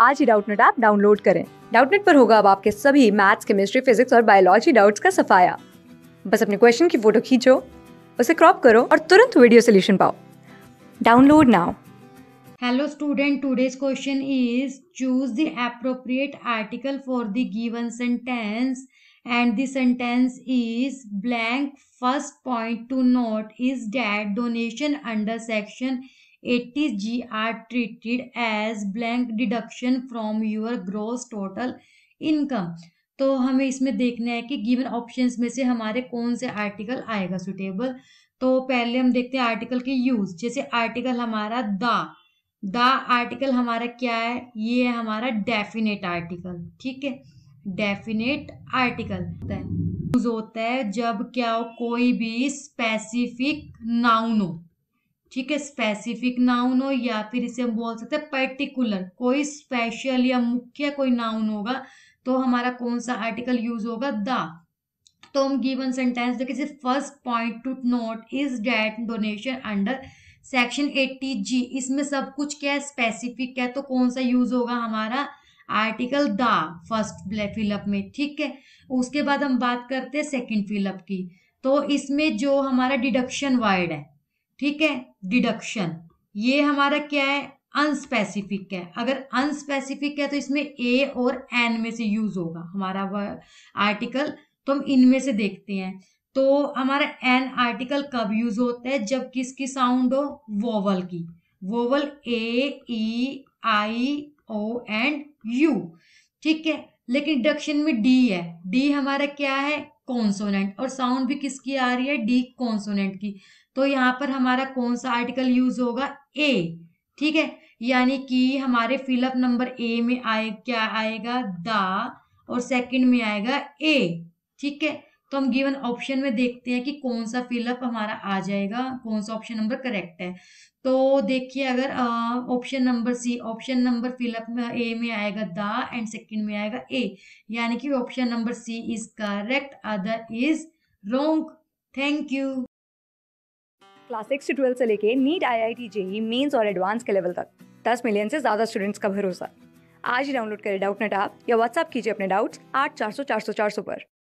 आज ही Doubtnut app download करें डाउटनेट पर होगा अब आपके सभी मैथ्स केमिस्ट्री फिजिक्स और बायोलॉजी डाउट्स का सफाया बस अपने क्वेश्चन की फोटो खींचो उसे क्रॉप करो और तुरंत वीडियो सोल्यूशन पाओ download now hello student today's question is choose the appropriate article for the given sentence and the sentence is blank first point to note is that donation under section 80 G are treated as blank deduction from your gross total income. तो हमें इसमें देखना है कि given options में से हमारे कौन से आर्टिकल आएगा सुटेबल तो पहले हम देखते हैं आर्टिकल के यूज जैसे आर्टिकल हमारा द द आर्टिकल हमारा क्या है ये है हमारा डेफिनेट आर्टिकल ठीक है डेफिनेट आर्टिकल यूज होता है जब क्या हो कोई भी स्पेसिफिक नाउन हो ठीक है स्पेसिफिक नाउन हो या फिर इसे हम बोल सकते हैं पर्टिकुलर कोई स्पेशल या मुख्य कोई नाउन होगा तो हमारा कौन सा आर्टिकल यूज होगा द तो हम गिवन सेंटेंस देखिए first point to note is date donation under section eighty G इसमें सब कुछ क्या है स्पेसिफिक क्या है तो कौन सा यूज होगा हमारा आर्टिकल द फर्स्ट फिलअप में ठीक है उसके बाद हम बात करते हैं सेकेंड फिलअप की तो इसमें जो हमारा डिडक्शन वर्ड है ठीक है डिडक्शन ये हमारा क्या है अनस्पेसिफिक है अगर अनस्पेसिफिक है तो इसमें ए और एन में से यूज होगा हमारा वह आर्टिकल तो हम इनमें से देखते हैं तो हमारा एन आर्टिकल कब यूज होता है जब किसकी साउंड हो वोवल की vowel A E I O and U ठीक है लेकिन डिडक्शन में डी है डी हमारा क्या है कॉन्सोनेंट और साउंड भी किसकी आ रही है डी कॉन्सोनेंट की तो यहाँ पर हमारा कौन सा आर्टिकल यूज होगा ए ठीक है यानी कि हमारे फिलअप नंबर ए में आए क्या आएगा द और सेकंड में आएगा ए ठीक है तो हम गिवन ऑप्शन में देखते हैं कि कौन सा फिलअप हमारा आ जाएगा कौन सा ऑप्शन नंबर करेक्ट है तो देखिए अगर option number C option number fill up A में आएगा द एंड सेकंड में आएगा ए यानी कि option number C is correct other is wrong thank you class six से ट्वेल्थ से लेके NEET I I T JEE mains और एडवांस के लेवल तक दस मिलियन से ज़्यादा स्टूडेंट्स का भरोसा आज ही डाउनलोड करें डाउट नेट आप या व्हाट्सअप कीजिए अपने डाउट्स आठ चार सौ चार सौ चार सौ पर